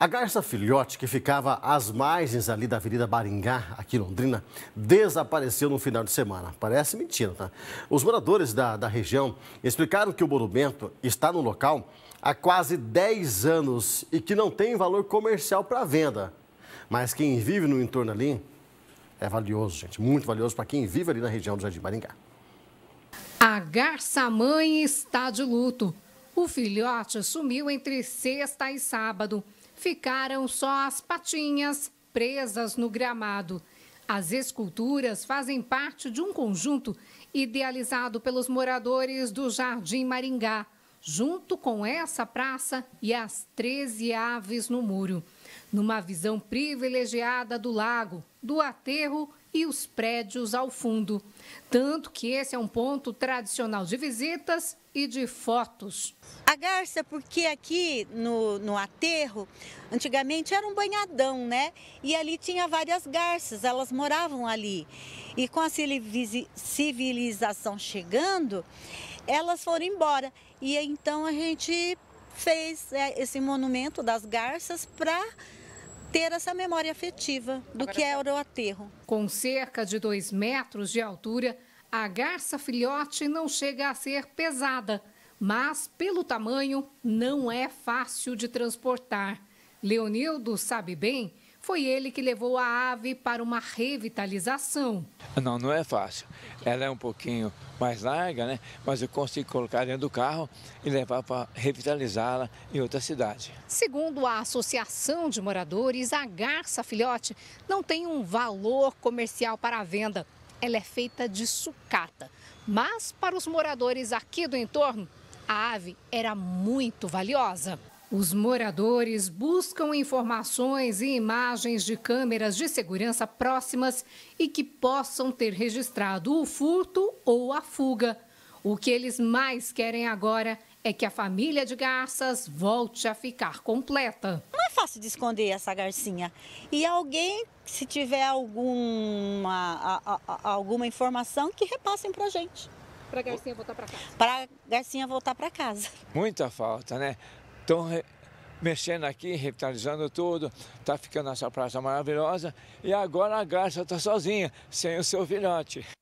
A garça filhote, que ficava às margens ali da Avenida Baringá, aqui em Londrina, desapareceu no final de semana. Parece mentira, tá? Os moradores da, da região explicaram que o monumento está no local há quase 10 anos e que não tem valor comercial para venda. Mas quem vive no entorno ali é valioso, gente. Muito valioso para quem vive ali na região do Jardim Baringá. A garça mãe está de luto. O filhote sumiu entre sexta e sábado. Ficaram só as patinhas presas no gramado. As esculturas fazem parte de um conjunto idealizado pelos moradores do Jardim Maringá, junto com essa praça e as 13 aves no muro numa visão privilegiada do lago, do aterro e os prédios ao fundo. Tanto que esse é um ponto tradicional de visitas e de fotos. A garça, porque aqui no, no aterro, antigamente era um banhadão, né? E ali tinha várias garças, elas moravam ali. E com a civilização chegando, elas foram embora. E então a gente fez é, esse monumento das garças para ter essa memória afetiva do Agora que é o aterro. Com cerca de 2 metros de altura, a garça filhote não chega a ser pesada, mas pelo tamanho não é fácil de transportar. Leonildo sabe bem foi ele que levou a ave para uma revitalização. Não, não é fácil. Ela é um pouquinho mais larga, né? Mas eu consigo colocar dentro do carro e levar para revitalizá-la em outra cidade. Segundo a Associação de Moradores, a garça filhote não tem um valor comercial para a venda. Ela é feita de sucata. Mas para os moradores aqui do entorno, a ave era muito valiosa. Os moradores buscam informações e imagens de câmeras de segurança próximas e que possam ter registrado o furto ou a fuga. O que eles mais querem agora é que a família de garças volte a ficar completa. Não é fácil de esconder essa garcinha. E alguém, se tiver alguma, a, a, alguma informação, que repassem para a gente. Para a garcinha voltar para casa. Para a garcinha voltar para casa. Muita falta, né? Então, mexendo aqui, revitalizando tudo, está ficando essa praça maravilhosa. E agora a garça está sozinha, sem o seu filhote.